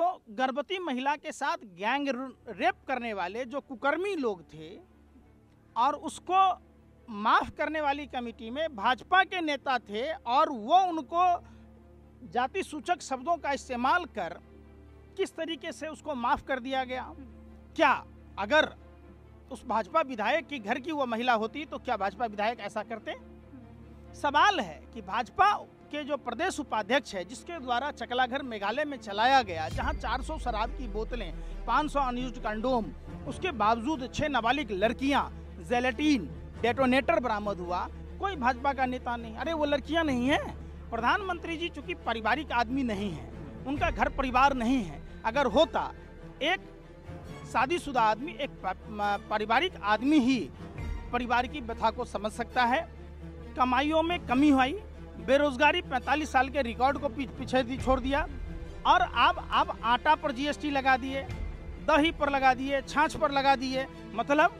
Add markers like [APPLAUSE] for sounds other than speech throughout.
तो गर्भवती महिला के साथ गैंग रेप करने वाले जो कुकर्मी लोग थे और उसको माफ़ करने वाली कमेटी में भाजपा के नेता थे और वो उनको जाति सूचक शब्दों का इस्तेमाल कर किस तरीके से उसको माफ़ कर दिया गया क्या अगर उस भाजपा विधायक की घर की वो महिला होती तो क्या भाजपा विधायक ऐसा करते सवाल है कि भाजपा के जो प्रदेश उपाध्यक्ष है जिसके द्वारा चकलाघर मेघालय में चलाया गया जहां 400 शराब की बोतलें 500 अनयूज कंडोम उसके बावजूद छह नाबालिग लड़कियां जेलेटीन डेटोनेटर बरामद हुआ कोई भाजपा का नेता नहीं अरे वो लड़कियां नहीं हैं प्रधानमंत्री जी चूंकि पारिवारिक आदमी नहीं है उनका घर परिवार नहीं है अगर होता एक शादीशुदा आदमी एक पारिवारिक आदमी ही परिवार की व्यथा को समझ सकता है कमाइयों में कमी हुई बेरोजगारी 45 साल के रिकॉर्ड को पीछे छोड़ दिया और अब अब आटा पर जीएसटी लगा दिए दही पर लगा दिए छाछ पर लगा दिए मतलब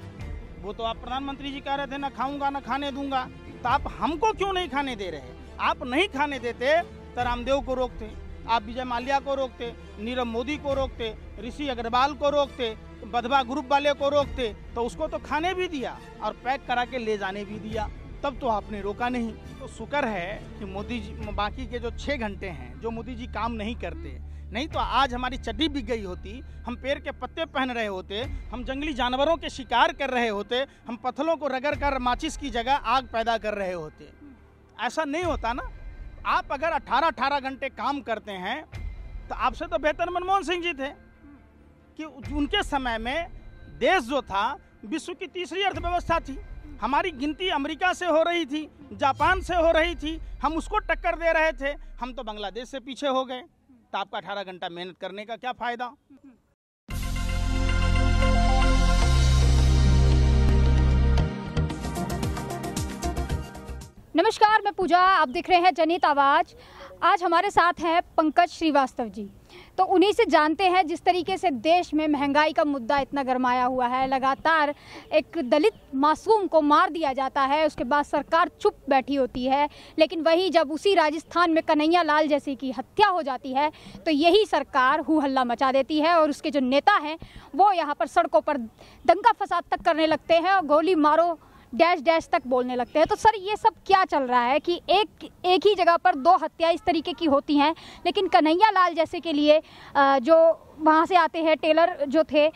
वो तो आप प्रधानमंत्री जी कह रहे थे ना खाऊंगा ना खाने दूंगा तो आप हमको क्यों नहीं खाने दे रहे आप नहीं खाने देते तो रामदेव को रोकते आप विजय माल्या को रोकते नीरव मोदी को रोकते ऋषि अग्रवाल को रोकते बधवा ग्रुप वाले को रोकते तो उसको तो खाने भी दिया और पैक करा के ले जाने भी दिया तब तो आपने रोका नहीं तो शुक्र है कि मोदी जी बाकी के जो छः घंटे हैं जो मोदी जी काम नहीं करते नहीं तो आज हमारी चड्डी बिक गई होती हम पेड़ के पत्ते पहन रहे होते हम जंगली जानवरों के शिकार कर रहे होते हम पत्थलों को रगड़ कर माचिस की जगह आग पैदा कर रहे होते ऐसा नहीं होता ना आप अगर 18-18 घंटे काम करते हैं तो आपसे तो बेहतर मनमोहन सिंह जी थे कि उनके समय में देश जो था विश्व की तीसरी अर्थव्यवस्था थी हमारी गिनती अमेरिका से हो रही थी जापान से हो रही थी हम उसको टक्कर दे रहे थे हम तो बांग्लादेश से पीछे हो गए तो आपका अठारह घंटा मेहनत करने का क्या फ़ायदा नमस्कार मैं पूजा आप देख रहे हैं जनित आवाज आज हमारे साथ हैं पंकज श्रीवास्तव जी तो उन्हीं से जानते हैं जिस तरीके से देश में महंगाई का मुद्दा इतना गरमाया हुआ है लगातार एक दलित मासूम को मार दिया जाता है उसके बाद सरकार चुप बैठी होती है लेकिन वही जब उसी राजस्थान में कन्हैया लाल जैसी की हत्या हो जाती है तो यही सरकार हु हल्ला मचा देती है और उसके जो नेता हैं वो यहाँ पर सड़कों पर दंगा फसाद तक करने लगते हैं और गोली मारो डैश डैश तक बोलने लगते हैं तो सर ये सब क्या चल रहा है कि एक एक ही जगह पर दो हत्या इस तरीके की होती हैं लेकिन कन्हैया लाल जैसे के लिए जो वहाँ से आते हैं टेलर जो थे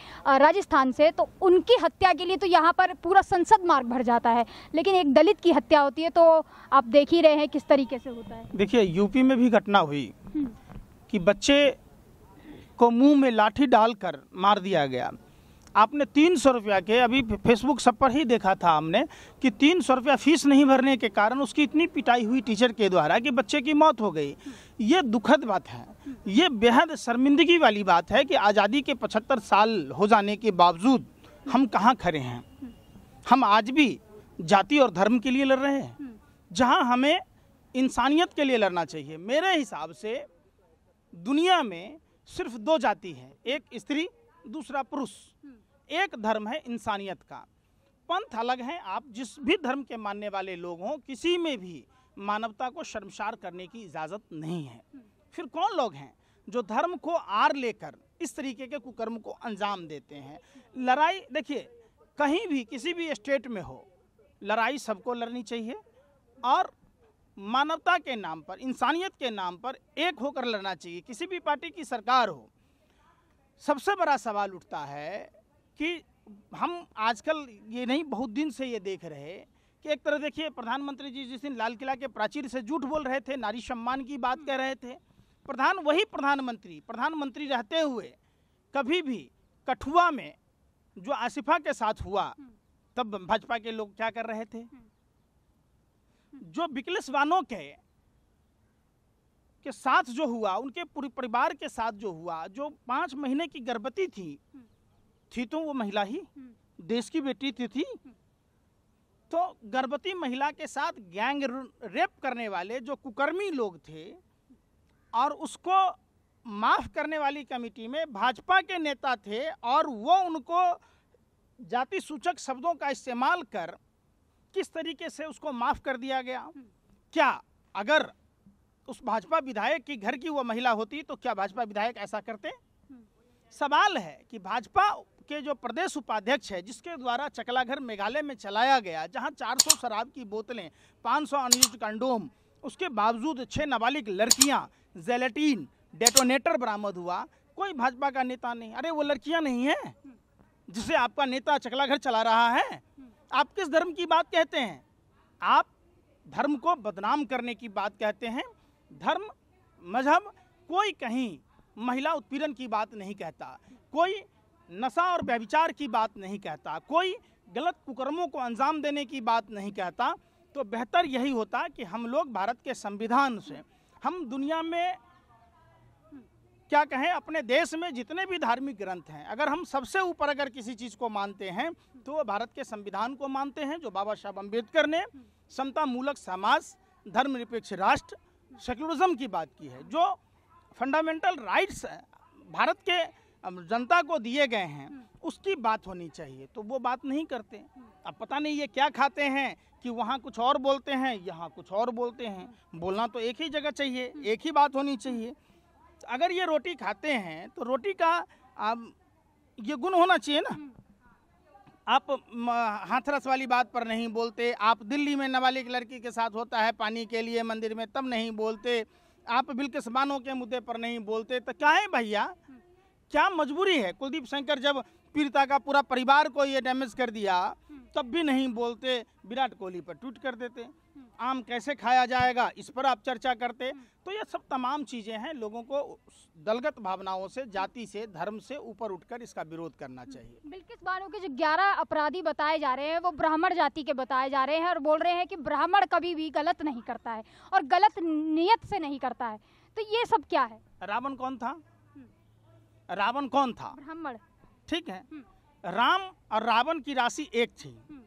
राजस्थान से तो उनकी हत्या के लिए तो यहाँ पर पूरा संसद मार्ग भर जाता है लेकिन एक दलित की हत्या होती है तो आप देख ही रहे हैं किस तरीके से होता है देखिए यूपी में भी घटना हुई हम्म। कि बच्चे को मुंह में लाठी डालकर मार दिया गया आपने तीन सौ रुपया के अभी फेसबुक सब पर ही देखा था हमने कि तीन सौ रुपया फीस नहीं भरने के कारण उसकी इतनी पिटाई हुई टीचर के द्वारा कि बच्चे की मौत हो गई ये दुखद बात है ये बेहद शर्मिंदगी वाली बात है कि आज़ादी के पचहत्तर साल हो जाने के बावजूद हम कहाँ खड़े हैं हम आज भी जाति और धर्म के लिए लड़ रहे हैं जहाँ हमें इंसानियत के लिए लड़ना चाहिए मेरे हिसाब से दुनिया में सिर्फ दो जाति है एक स्त्री दूसरा पुरुष एक धर्म है इंसानियत का पंथ अलग हैं आप जिस भी धर्म के मानने वाले लोग हों किसी में भी मानवता को शर्मसार करने की इजाज़त नहीं है फिर कौन लोग हैं जो धर्म को आर लेकर इस तरीके के कुकर्म को अंजाम देते हैं लड़ाई देखिए कहीं भी किसी भी स्टेट में हो लड़ाई सबको लड़नी चाहिए और मानवता के नाम पर इंसानियत के नाम पर एक होकर लड़ना चाहिए किसी भी पार्टी की सरकार हो सबसे बड़ा सवाल उठता है कि हम आजकल ये नहीं बहुत दिन से ये देख रहे कि एक तरह देखिए प्रधानमंत्री जी जिस दिन लाल किला के प्राचीर से झूठ बोल रहे थे नारी सम्मान की बात कह रहे थे प्रधान वही प्रधानमंत्री प्रधानमंत्री रहते हुए कभी भी कठुआ में जो आसिफा के साथ हुआ हम्म। तब भाजपा के लोग क्या कर रहे थे हम्म। हम्म। जो वानों के के साथ जो हुआ उनके पूरे परिवार के साथ जो हुआ जो पाँच महीने की गर्भवती थी थी तो वो महिला ही हम्म। देश की बेटी थी थी हम्म। तो गर्भवती महिला के साथ गैंग रेप करने वाले जो कुकर्मी लोग थे और उसको माफ़ करने वाली कमेटी में भाजपा के नेता थे और वो उनको जाति सूचक शब्दों का इस्तेमाल कर किस तरीके से उसको माफ़ कर दिया गया हम्म। क्या अगर उस भाजपा विधायक की घर की वो महिला होती तो क्या भाजपा विधायक ऐसा करते सवाल है कि भाजपा के जो प्रदेश उपाध्यक्ष है जिसके द्वारा चकलाघर मेघालय में चलाया गया जहां 400 शराब की बोतलें 500 अनयूज कंडोम उसके बावजूद छः नाबालिग लड़कियां जेलेटीन डेटोनेटर बरामद हुआ कोई भाजपा का नेता नहीं अरे वो लड़कियां नहीं हैं जिसे आपका नेता चकलाघर चला रहा है आप किस धर्म की बात कहते हैं आप धर्म को बदनाम करने की बात कहते हैं धर्म मजहब कोई कहीं महिला उत्पीड़न की बात नहीं कहता कोई नशा और व्यभिचार की बात नहीं कहता कोई गलत कुकर्मों को अंजाम देने की बात नहीं कहता तो बेहतर यही होता कि हम लोग भारत के संविधान से हम दुनिया में क्या कहें अपने देश में जितने भी धार्मिक ग्रंथ हैं अगर हम सबसे ऊपर अगर किसी चीज़ को मानते हैं तो वो भारत के संविधान को मानते हैं जो बाबा साहब अम्बेडकर ने समता मूलक समाज धर्मनिरपेक्ष राष्ट्र सेकुलरिज्म की बात की है जो फंडामेंटल राइट्स भारत के जनता को दिए गए हैं हम्म। उसकी बात होनी चाहिए तो वो बात नहीं करते हम्म। अब पता नहीं ये क्या खाते हैं कि वहाँ कुछ और बोलते हैं यहाँ कुछ और बोलते हैं हम्म। बोलना तो एक ही जगह चाहिए एक ही बात होनी चाहिए अगर ये रोटी खाते हैं तो रोटी का आप ये गुण होना चाहिए ना आप हाथरस वाली बात पर नहीं बोलते आप दिल्ली में नाबालिग लड़की के साथ होता है पानी के लिए मंदिर में तब नहीं बोलते आप बिल्कुल के मुद्दे पर नहीं बोलते तो क्या है भैया क्या मजबूरी है कुलदीप शंकर जब पीड़िता का पूरा परिवार को ये डैमेज कर दिया हम्म। तब भी नहीं बोलते विराट कोहली पर ट्वीट कर देते हम्म। आम कैसे खाया जाएगा इस पर आप चर्चा करते हम्म। तो ये सब तमाम चीज़ें हैं लोगों को दलगत भावनाओं से जाति से धर्म से ऊपर उठकर इसका विरोध करना चाहिए बिल्किस बानो के जो ग्यारह अपराधी बताए जा रहे हैं वो ब्राह्मण जाति के बताए जा रहे हैं और बोल रहे हैं कि ब्राह्मण कभी भी गलत नहीं करता है और गलत नीयत से नहीं करता है तो ये सब क्या है रावण कौन था रावण कौन था ब्राह्मण ठीक है हम्म। राम और रावण की राशि एक थी हम्म।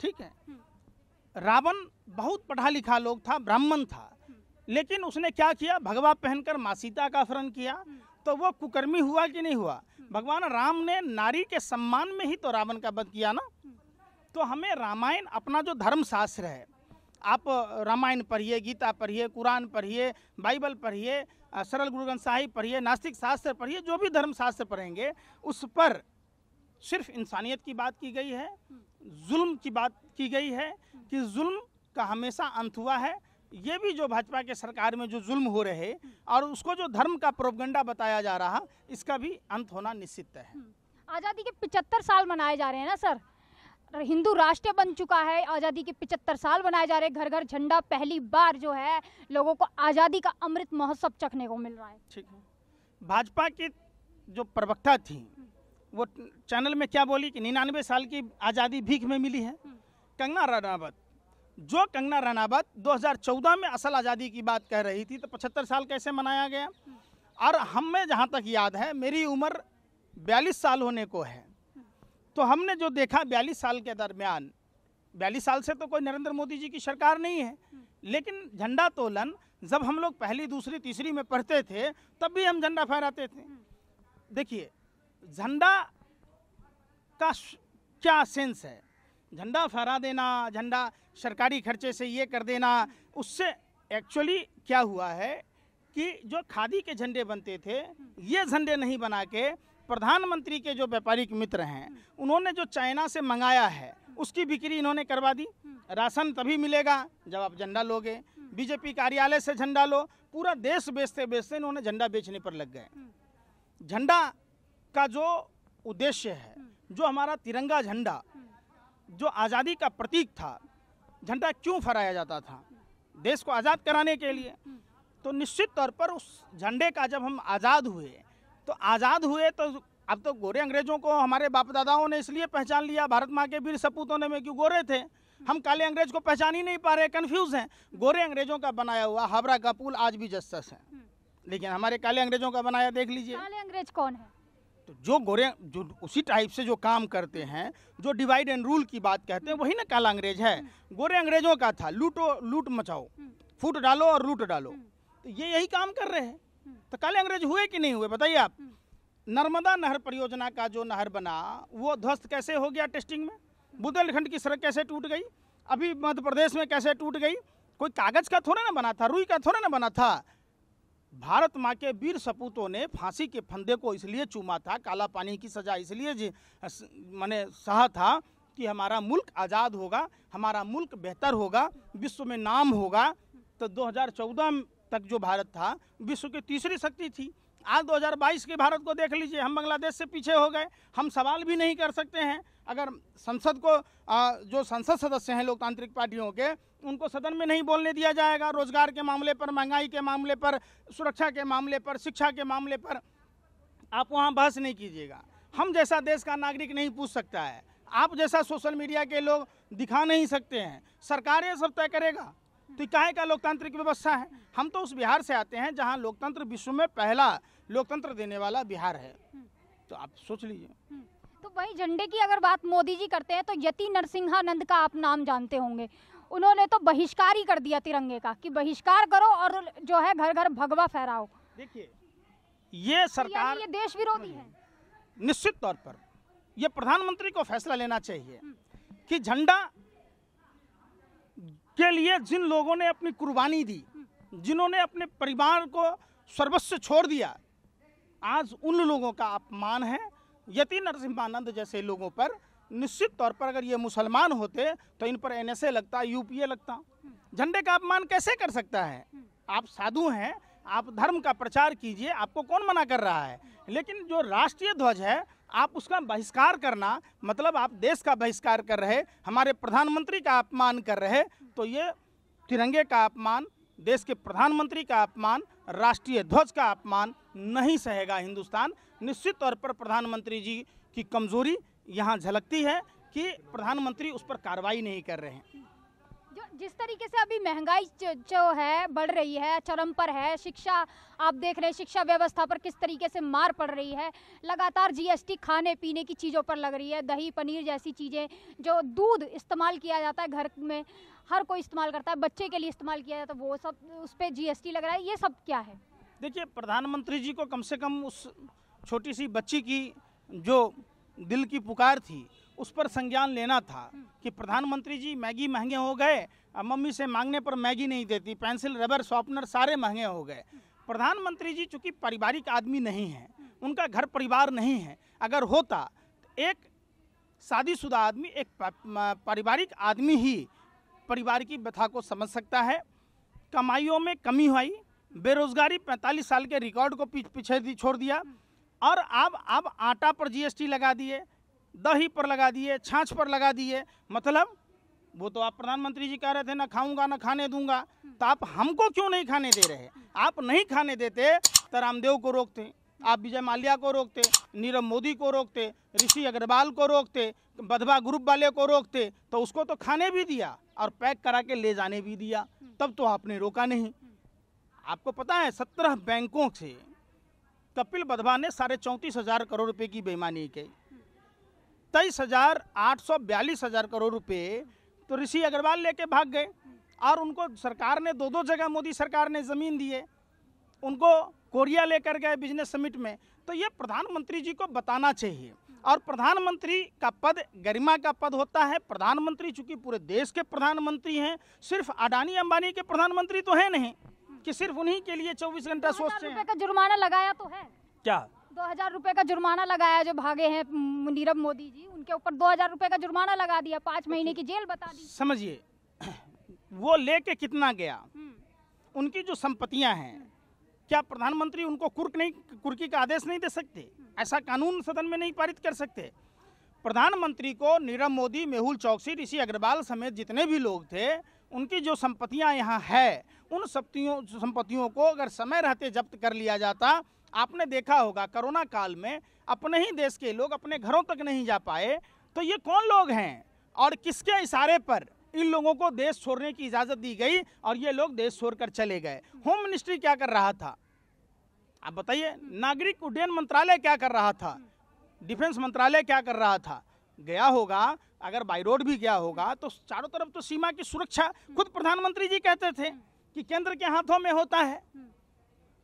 ठीक है हम्म। रावण बहुत पढ़ा लिखा लोग था ब्राह्मण था लेकिन उसने क्या किया भगवा पहनकर माँ सीता का अपहरण किया तो वो कुकर्मी हुआ कि नहीं हुआ भगवान राम ने नारी के सम्मान में ही तो रावण का वध किया ना तो हमें रामायण अपना जो धर्मशास्त्र है आप रामायण पढ़िए गीता पढ़िए कुरान पढ़िए बाइबल पढ़िए सरल गुरु ग्रंथ साहिब पढ़िए नास्तिक शास्त्र पढ़िए जो भी धर्म शास्त्र पढ़ेंगे उस पर सिर्फ इंसानियत की बात की गई है जुल्म की बात की गई है कि जुल्म का हमेशा अंत हुआ है ये भी जो भाजपा के सरकार में जो जुल्म हो रहे और उसको जो धर्म का प्रोपगंडा बताया जा रहा इसका भी अंत होना निश्चित है हम्म। आज़ादी के पिचहत्तर साल मनाए जा रहे हैं ना सर हिंदू राष्ट्र बन चुका है आज़ादी के 75 साल बनाए जा रहे घर घर झंडा पहली बार जो है लोगों को आज़ादी का अमृत महोत्सव चखने को मिल रहा है ठीक है भाजपा की जो प्रवक्ता थी वो चैनल में क्या बोली कि निन्यानवे साल की आज़ादी भीख में मिली है हम्म। कंगना रनावत जो कंगना रनावत 2014 में असल आज़ादी की बात कह रही थी तो 75 साल कैसे मनाया गया हम्म। और हमें जहाँ तक याद है मेरी उम्र बयालीस साल होने को है तो हमने जो देखा बयालीस साल के दरमियान बयालीस साल से तो कोई नरेंद्र मोदी जी की सरकार नहीं है लेकिन झंडा तोलन जब हम लोग पहली दूसरी तीसरी में पढ़ते थे तब भी हम झंडा फहराते थे देखिए झंडा का क्या सेंस है झंडा फहरा देना झंडा सरकारी खर्चे से ये कर देना उससे एक्चुअली क्या हुआ है कि जो खादी के झंडे बनते थे ये झंडे नहीं बना के प्रधानमंत्री के जो व्यापारिक मित्र हैं उन्होंने जो चाइना से मंगाया है उसकी बिक्री इन्होंने करवा दी राशन तभी मिलेगा जब आप झंडा लोगे बीजेपी कार्यालय से झंडा लो पूरा देश बेचते बेचते इन्होंने झंडा बेचने पर लग गए झंडा का जो उद्देश्य है जो हमारा तिरंगा झंडा जो आज़ादी का प्रतीक था झंडा क्यों फहराया जाता था देश को आज़ाद कराने के लिए तो निश्चित तौर पर उस झंडे का जब हम आज़ाद हुए तो आज़ाद हुए तो अब तो गोरे अंग्रेजों को हमारे बाप दादाओं ने इसलिए पहचान लिया भारत माँ के वीर सपूतों ने में क्यों गोरे थे हम काले अंग्रेज को पहचान ही नहीं पा रहे कन्फ्यूज हैं गोरे अंग्रेजों का बनाया हुआ हावरा का पुल आज भी जस्स है हम्म। लेकिन हमारे काले अंग्रेजों का बनाया देख लीजिए काले अंग्रेज कौन है तो जो गोरे जो उसी टाइप से जो काम करते हैं जो डिवाइड एंड रूल की बात कहते हैं वही ना काला अंग्रेज है हम्म। गोरे अंग्रेजों का था लूटो लूट मचाओ हम्म। फूट डालो और लूट डालो तो ये यही काम कर रहे हैं तो काले अंग्रेज हुए कि नहीं हुए बताइए आप हम्म। नर्मदा नहर परियोजना का जो नहर बना वो ध्वस्त कैसे हो गया टेस्टिंग में बुंदेलखंड की सड़क कैसे टूट गई अभी मध्य प्रदेश में कैसे टूट गई कोई कागज का थोड़ा ना बना था रुई का थोड़ा ना बना था भारत माँ के वीर सपूतों ने फांसी के फंदे को इसलिए चूमा था काला पानी की सजा इसलिए मैंने सहा था कि हमारा मुल्क आज़ाद होगा हमारा मुल्क बेहतर होगा विश्व में नाम होगा तो 2014 तक जो भारत था विश्व की तीसरी शक्ति थी आज 2022 के भारत को देख लीजिए हम बांग्लादेश से पीछे हो गए हम सवाल भी नहीं कर सकते हैं अगर संसद को जो संसद सदस्य हैं लोकतांत्रिक पार्टियों के उनको सदन में नहीं बोलने दिया जाएगा रोजगार के मामले पर महंगाई के मामले पर सुरक्षा के मामले पर शिक्षा के मामले पर आप वहाँ बहस नहीं कीजिएगा हम जैसा देश का नागरिक नहीं पूछ सकता है आप जैसा सोशल मीडिया के लोग दिखा नहीं सकते हैं सरकार ये सब तय करेगा तो काहे का लोकतांत्रिक व्यवस्था है हम तो उस बिहार से आते हैं जहाँ लोकतंत्र विश्व में पहला लोकतंत्र देने वाला बिहार है हम्म। तो आप सोच लीजिए हम्म। तो वही झंडे की अगर बात मोदी जी करते हैं तो यति नरसिंहानंद का आप नाम जानते होंगे उन्होंने तो बहिष्कार ही कर दिया तिरंगे का कि बहिष्कार करो और जो है घर घर भगवा फहराओ देखिए ये तो सरकार ये देश विरोधी है निश्चित तौर पर यह प्रधानमंत्री को फैसला लेना चाहिए हम्म। कि झंडा के लिए जिन लोगों ने अपनी कुर्बानी दी जिन्होंने अपने परिवार को सर्वस्व छोड़ दिया आज उन लोगों का अपमान है यति नरसिम्हानंद जैसे लोगों पर निश्चित तौर पर अगर ये मुसलमान होते तो इन पर एनएसए लगता यूपीए लगता झंडे का अपमान कैसे कर सकता है आप साधु हैं आप धर्म का प्रचार कीजिए आपको कौन मना कर रहा है लेकिन जो राष्ट्रीय ध्वज है आप उसका बहिष्कार करना मतलब आप देश का बहिष्कार कर रहे हमारे प्रधानमंत्री का अपमान कर रहे तो ये तिरंगे का अपमान देश के प्रधानमंत्री का अपमान राष्ट्रीय ध्वज का अपमान नहीं सहेगा हिंदुस्तान निश्चित तौर पर प्रधानमंत्री जी की कमजोरी यहाँ झलकती है कि प्रधानमंत्री उस पर कार्रवाई नहीं कर रहे हैं जिस तरीके से अभी महंगाई जो है बढ़ रही है चरम पर है शिक्षा आप देख रहे हैं शिक्षा व्यवस्था पर किस तरीके से मार पड़ रही है लगातार जीएसटी खाने पीने की चीज़ों पर लग रही है दही पनीर जैसी चीज़ें जो दूध इस्तेमाल किया जाता है घर में हर कोई इस्तेमाल करता है बच्चे के लिए इस्तेमाल किया जाता है वो सब उस पर जी लग रहा है ये सब क्या है देखिए प्रधानमंत्री जी को कम से कम उस छोटी सी बच्ची की जो दिल की पुकार थी उस पर संज्ञान लेना था हम्म। कि प्रधानमंत्री जी मैगी महंगे हो गए अब मम्मी से मांगने पर मैगी नहीं देती पेंसिल रबर शॉपनर सारे महंगे हो गए प्रधानमंत्री जी चूँकि पारिवारिक आदमी नहीं हैं उनका घर परिवार नहीं है अगर होता तो एक शादीशुदा आदमी एक पारिवारिक आदमी ही परिवार की व्यथा को समझ सकता है कमाइयों में कमी हुई बेरोजगारी 45 साल के रिकॉर्ड को पीछ पीछे दी छोड़ दिया और अब अब आटा पर जीएसटी लगा दिए दही पर लगा दिए छाछ पर लगा दिए मतलब वो तो आप प्रधानमंत्री जी कह रहे थे ना खाऊंगा ना खाने दूंगा तो आप हमको क्यों नहीं खाने दे रहे आप नहीं खाने देते तो रामदेव को रोकते आप विजय माल्या को रोकते नीरव मोदी को रोकते ऋषि अग्रवाल को रोकते बधवा ग्रुप वाले को रोकते तो उसको तो खाने भी दिया और पैक करा के ले जाने भी दिया तब तो आपने रोका नहीं आपको पता है सत्रह बैंकों से कपिल बधवा ने साढ़े चौंतीस हजार करोड़ रुपए की बेईमानी की तेईस हजार आठ सौ बयालीस हजार करोड़ रुपए तो ऋषि अग्रवाल लेके भाग गए और उनको सरकार ने दो दो जगह मोदी सरकार ने ज़मीन दिए उनको कोरिया लेकर गए बिजनेस समिट में तो ये प्रधानमंत्री जी को बताना चाहिए और प्रधानमंत्री का पद गरिमा का पद होता है प्रधानमंत्री चूंकि पूरे देश के प्रधानमंत्री हैं सिर्फ अडानी अंबानी के प्रधानमंत्री तो हैं नहीं कि सिर्फ उन्हीं के लिए 24 घंटा सोचते हैं का जुर्माना लगाया तो है क्या दो हजार रुपये का जुर्माना लगाया जो भागे हैं नीरव मोदी जी उनके ऊपर दो हजार रुपये का जुर्माना लगा दिया पाँच अच्छा। महीने की जेल बता दी समझिए [CLEARS THROAT] वो लेके कितना गया हम्म। उनकी जो संपत्तियां हैं क्या प्रधानमंत्री उनको कुर्क नहीं कुर्की का आदेश नहीं दे सकते ऐसा कानून सदन में नहीं पारित कर सकते प्रधानमंत्री को नीरव मोदी मेहुल चौकसी ऋषि अग्रवाल समेत जितने भी लोग थे उनकी जो संपत्तियां यहाँ है उन संपत्तियों संपत्तियों को अगर समय रहते जब्त कर लिया जाता आपने देखा होगा कोरोना काल में अपने ही देश के लोग अपने घरों तक नहीं जा पाए तो ये कौन लोग हैं और किसके इशारे पर इन लोगों को देश छोड़ने की इजाज़त दी गई और ये लोग देश छोड़कर चले गए होम मिनिस्ट्री क्या कर रहा था आप बताइए नागरिक उड्डयन मंत्रालय क्या कर रहा था डिफेंस मंत्रालय क्या कर रहा था गया होगा अगर बाई रोड भी गया होगा तो चारों तरफ तो सीमा की सुरक्षा खुद प्रधानमंत्री जी कहते थे कि केंद्र के हाथों में होता है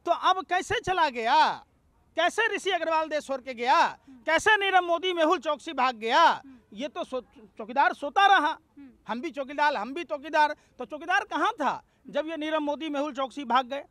तो अब कैसे चला गया कैसे ऋषि अग्रवाल देश के गया कैसे नीरव मोदी मेहुल चौकसी भाग गया ये तो चौकीदार सोता रहा हम भी चौकीदार हम भी चौकीदार तो चौकीदार कहाँ था जब ये नीरव मोदी मेहुल चौकसी भाग गए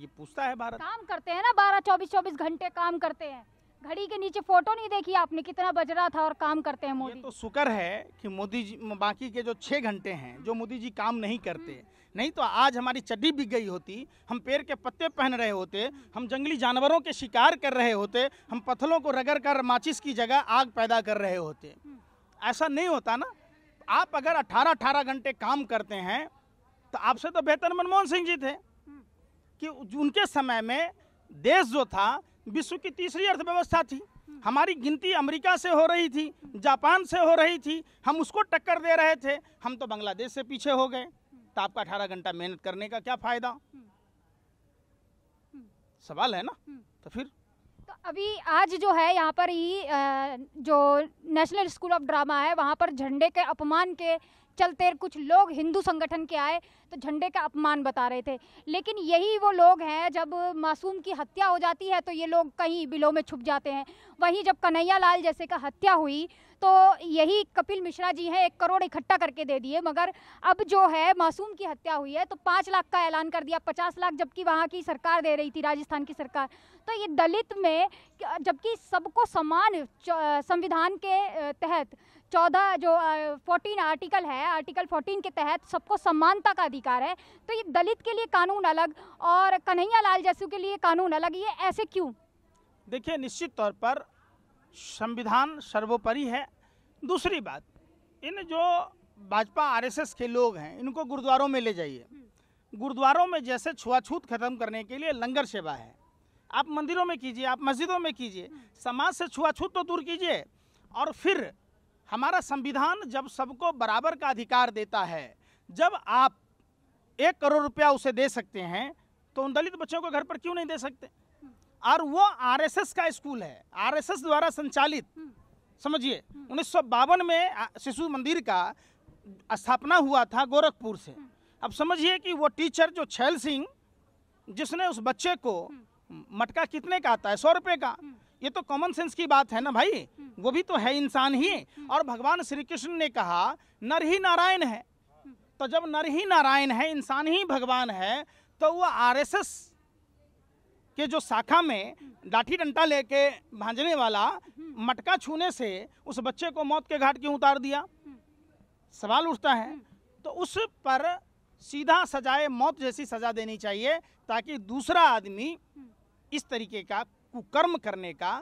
ये पूछता है भारत काम करते हैं ना बारह चौबीस चौबीस घंटे काम करते हैं घड़ी के नीचे फोटो नहीं देखी आपने कितना बज रहा था और काम करते हैं मोदी तो शुक्र है कि मोदी जी बाकी के जो छः घंटे हैं जो मोदी जी काम नहीं करते हम्म। नहीं तो आज हमारी चड्डी बिक गई होती हम पेड़ के पत्ते पहन रहे होते हम जंगली जानवरों के शिकार कर रहे होते हम पत्थरों को रगड़ कर माचिस की जगह आग पैदा कर रहे होते हम्म। ऐसा नहीं होता ना आप अगर अठारह अठारह घंटे काम करते हैं तो आपसे तो बेहतर मनमोहन सिंह जी थे हम्म। कि उनके समय में देश जो था विश्व की तीसरी अर्थव्यवस्था थी हमारी गिनती अमेरिका से हो रही थी जापान से हो रही थी हम उसको टक्कर दे रहे थे हम तो बांग्लादेश से पीछे हो गए तो आपका अठारह घंटा मेहनत करने का क्या फ़ायदा सवाल है ना तो फिर तो अभी आज जो है यहाँ पर ही जो नेशनल स्कूल ऑफ ड्रामा है वहाँ पर झंडे के अपमान के चलते कुछ लोग हिंदू संगठन के आए तो झंडे का अपमान बता रहे थे लेकिन यही वो लोग हैं जब मासूम की हत्या हो जाती है तो ये लोग कहीं बिलों में छुप जाते हैं वहीं जब कन्हैया लाल जैसे का हत्या हुई तो यही कपिल मिश्रा जी हैं एक करोड़ इकट्ठा करके दे दिए मगर अब जो है मासूम की हत्या हुई है तो पाँच लाख का ऐलान कर दिया पचास लाख जबकि वहाँ की सरकार दे रही थी राजस्थान की सरकार तो ये दलित में जबकि सबको समान संविधान के तहत चौदह जो फोर्टीन आर्टिकल है आर्टिकल फोर्टीन के तहत सबको समानता का अधिकार है तो ये दलित के लिए कानून अलग और कन्हैया लाल जैसू के लिए कानून अलग ये ऐसे क्यों देखिए निश्चित तौर पर संविधान सर्वोपरि है दूसरी बात इन जो भाजपा आरएसएस के लोग हैं इनको गुरुद्वारों में ले जाइए गुरुद्वारों में जैसे छुआछूत खत्म करने के लिए लंगर सेवा है आप मंदिरों में कीजिए आप मस्जिदों में कीजिए समाज से छुआछूत तो दूर कीजिए और फिर हमारा संविधान जब सबको बराबर का अधिकार देता है जब आप एक करोड़ रुपया उसे दे सकते हैं तो उन दलित बच्चों को घर पर क्यों नहीं दे सकते और वो आरएसएस का स्कूल है आरएसएस द्वारा संचालित समझिए उन्नीस में शिशु मंदिर का स्थापना हुआ था गोरखपुर से अब समझिए कि वो टीचर जो छैल सिंह जिसने उस बच्चे को मटका कितने का आता है सौ रुपये का ये तो कॉमन सेंस की बात है ना भाई वो भी तो है इंसान ही और भगवान श्री कृष्ण ने कहा नर ही नारायण है तो जब नर ही नारायण है इंसान ही भगवान है तो वो आरएसएस के जो शाखा में डाठी डंटा लेके भांजने वाला मटका छूने से उस बच्चे को मौत के घाट क्यों उतार दिया सवाल उठता है तो उस पर सीधा सजाए मौत जैसी सजा देनी चाहिए ताकि दूसरा आदमी इस तरीके का कुकर्म करने का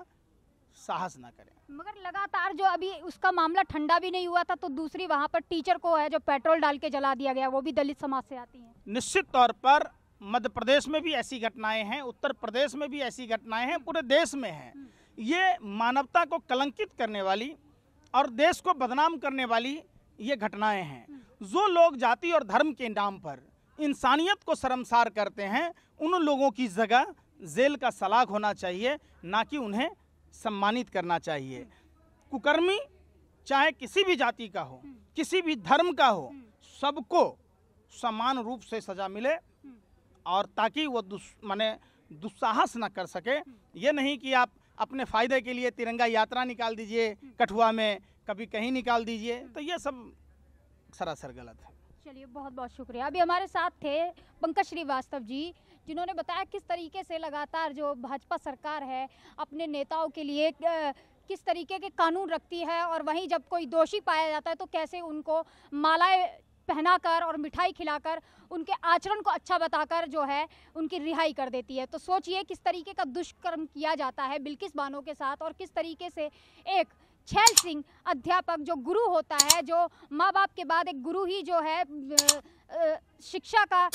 साहस ना करें मगर लगातार जो अभी उसका मामला ठंडा भी नहीं हुआ था तो दूसरी वहाँ पर टीचर को है जो पेट्रोल डाल के जला दिया गया वो भी दलित समाज से आती है निश्चित तौर पर मध्य प्रदेश में भी ऐसी घटनाएं हैं उत्तर प्रदेश में भी ऐसी घटनाएं हैं पूरे देश में हैं हम्म। ये मानवता को कलंकित करने वाली और देश को बदनाम करने वाली ये घटनाएं हैं हम्म। जो लोग जाति और धर्म के नाम पर इंसानियत को शर्मसार करते हैं उन लोगों की जगह जेल का सलाख होना चाहिए ना कि उन्हें सम्मानित करना चाहिए कुकर्मी चाहे किसी भी जाति का हो किसी भी धर्म का हो सबको समान रूप से सज़ा मिले और ताकि वो दुस् माने दुस्साहस न कर सके ये नहीं कि आप अपने फ़ायदे के लिए तिरंगा यात्रा निकाल दीजिए कठुआ में कभी कहीं निकाल दीजिए तो ये सब सरासर गलत है चलिए बहुत बहुत शुक्रिया अभी हमारे साथ थे पंकज श्रीवास्तव जी जिन्होंने बताया किस तरीके से लगातार जो भाजपा सरकार है अपने नेताओं के लिए किस तरीके के कानून रखती है और वहीं जब कोई दोषी पाया जाता है तो कैसे उनको मालाएं पहनाकर और मिठाई खिलाकर उनके आचरण को अच्छा बताकर जो है उनकी रिहाई कर देती है तो सोचिए किस तरीके का दुष्कर्म किया जाता है बिल्किस बानो के साथ और किस तरीके से एक छैल सिंह अध्यापक जो गुरु होता है जो माँ बाप के बाद एक गुरु ही जो है शिक्षा का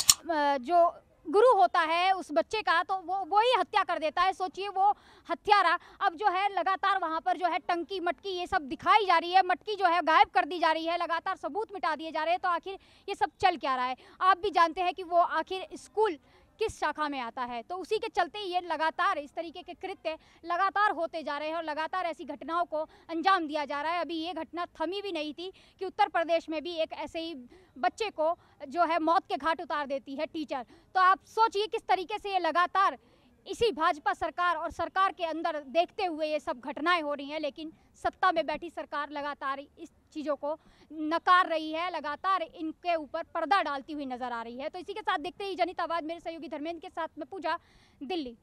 जो गुरु होता है उस बच्चे का तो वो वो ही हत्या कर देता है सोचिए वो हत्यारा अब जो है लगातार वहाँ पर जो है टंकी मटकी ये सब दिखाई जा रही है मटकी जो है गायब कर दी जा रही है लगातार सबूत मिटा दिए जा रहे हैं तो आखिर ये सब चल क्या रहा है आप भी जानते हैं कि वो आखिर स्कूल किस शाखा में आता है तो उसी के चलते ये लगातार इस तरीके के कृत्य लगातार होते जा रहे हैं और लगातार ऐसी घटनाओं को अंजाम दिया जा रहा है अभी ये घटना थमी भी नहीं थी कि उत्तर प्रदेश में भी एक ऐसे ही बच्चे को जो है मौत के घाट उतार देती है टीचर तो आप सोचिए किस तरीके से ये लगातार इसी भाजपा सरकार और सरकार के अंदर देखते हुए ये सब घटनाएं हो रही हैं लेकिन सत्ता में बैठी सरकार लगातार इस चीज़ों को नकार रही है लगातार इनके ऊपर पर्दा डालती हुई नजर आ रही है तो इसी के साथ देखते ही जनित आवाज़ मेरे सहयोगी धर्मेंद्र के साथ में पूजा दिल्ली